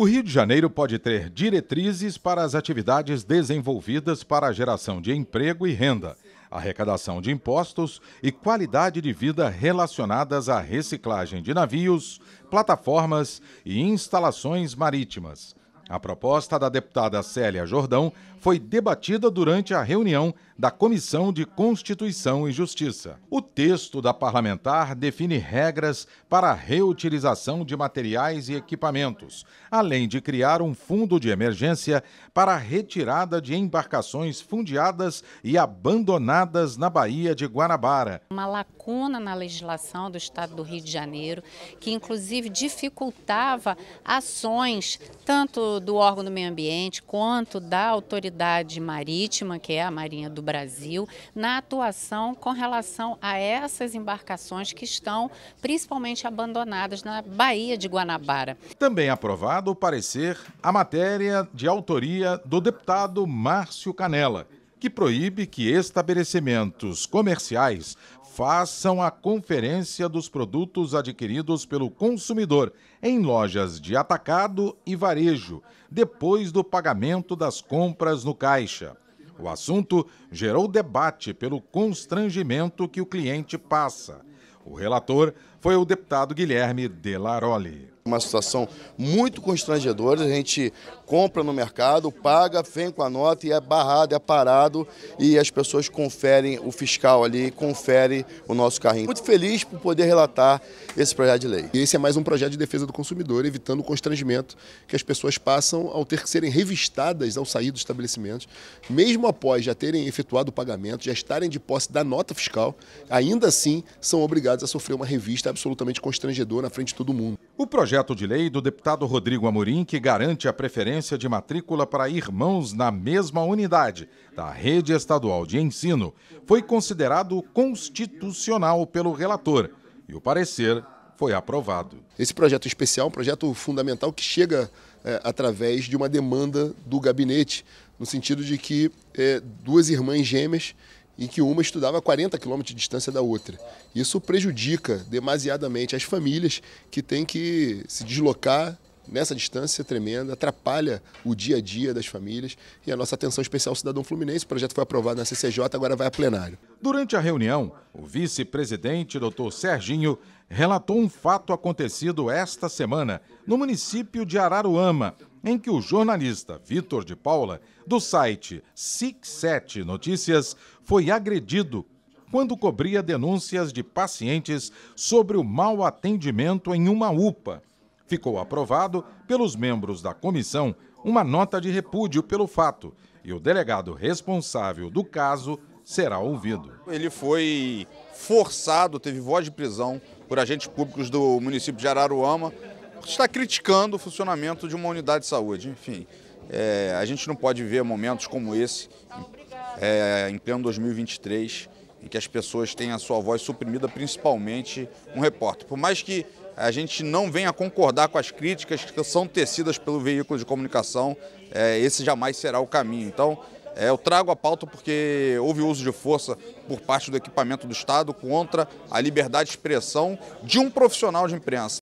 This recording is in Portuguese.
O Rio de Janeiro pode ter diretrizes para as atividades desenvolvidas para a geração de emprego e renda, arrecadação de impostos e qualidade de vida relacionadas à reciclagem de navios, plataformas e instalações marítimas. A proposta da deputada Célia Jordão foi debatida durante a reunião da Comissão de Constituição e Justiça. O texto da parlamentar define regras para a reutilização de materiais e equipamentos, além de criar um fundo de emergência para a retirada de embarcações fundiadas e abandonadas na Baía de Guanabara. Uma lacuna na legislação do Estado do Rio de Janeiro, que inclusive dificultava ações tanto do órgão do meio ambiente quanto da autoridade marítima, que é a Marinha do Brasil, na atuação com relação a essas embarcações que estão principalmente abandonadas na Baía de Guanabara. Também aprovado o parecer a matéria de autoria do deputado Márcio Canela que proíbe que estabelecimentos comerciais façam a conferência dos produtos adquiridos pelo consumidor em lojas de atacado e varejo, depois do pagamento das compras no caixa. O assunto gerou debate pelo constrangimento que o cliente passa. O relator foi o deputado Guilherme Delaroli. Uma situação muito constrangedora, a gente compra no mercado, paga, vem com a nota e é barrado, é parado e as pessoas conferem o fiscal ali, confere o nosso carrinho. Muito feliz por poder relatar esse projeto de lei. E esse é mais um projeto de defesa do consumidor, evitando o constrangimento que as pessoas passam ao ter que serem revistadas ao sair do estabelecimento, mesmo após já terem efetuado o pagamento, já estarem de posse da nota fiscal, ainda assim são obrigados a sofrer uma revista é absolutamente constrangedor na frente de todo mundo. O projeto de lei do deputado Rodrigo Amorim, que garante a preferência de matrícula para irmãos na mesma unidade da rede estadual de ensino, foi considerado constitucional pelo relator e o parecer foi aprovado. Esse projeto especial é um projeto fundamental que chega é, através de uma demanda do gabinete, no sentido de que é, duas irmãs gêmeas em que uma estudava a 40 quilômetros de distância da outra. Isso prejudica demasiadamente as famílias que têm que se deslocar nessa distância tremenda, atrapalha o dia a dia das famílias e a nossa atenção especial ao cidadão fluminense. O projeto foi aprovado na CCJ, agora vai a plenário. Durante a reunião, o vice-presidente, doutor Serginho, relatou um fato acontecido esta semana no município de Araruama, em que o jornalista Vitor de Paula, do site Six 7 Notícias, foi agredido quando cobria denúncias de pacientes sobre o mau atendimento em uma UPA. Ficou aprovado pelos membros da comissão uma nota de repúdio pelo fato e o delegado responsável do caso será ouvido. Ele foi forçado, teve voz de prisão por agentes públicos do município de Araruama está criticando o funcionamento de uma unidade de saúde. Enfim, é, a gente não pode ver momentos como esse, é, em pleno 2023, em que as pessoas têm a sua voz suprimida, principalmente um repórter. Por mais que a gente não venha concordar com as críticas que são tecidas pelo veículo de comunicação, é, esse jamais será o caminho. Então, é, eu trago a pauta porque houve uso de força por parte do equipamento do Estado contra a liberdade de expressão de um profissional de imprensa.